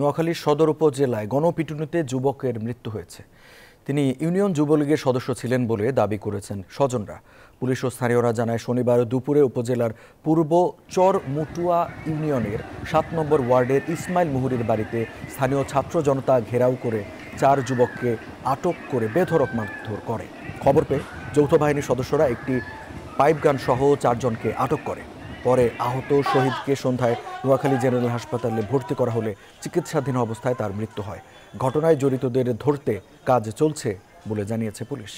নোয়াখালীর সদর উপজেলায় গণপিটুনিতে যুবকের মৃত্যু হয়েছে তিনি ইউনিয়ন যুবলীগের সদস্য ছিলেন বলে দাবি করেছেন স্বজনরা পুলিশ ও স্থানীয়রা জানায় শনিবার দুপুরে উপজেলার পূর্ব চর মুটুয়া ইউনিয়নের সাত নম্বর ওয়ার্ডের ইসমাইল মুহুরির বাড়িতে স্থানীয় ছাত্র জনতা ঘেরাও করে চার যুবককে আটক করে বেধরক মারধর করে খবর পেয়ে যৌথ বাহিনীর সদস্যরা একটি পাইপগান সহ চারজনকে আটক করে পরে আহত শহীদকে সন্ধ্যায় নোয়াখালী জেনারেল হাসপাতালে ভর্তি করা হলে চিকিৎসাধীন অবস্থায় তার মৃত্যু হয় ঘটনায় জড়িতদের ধরতে কাজ চলছে বলে জানিয়েছে পুলিশ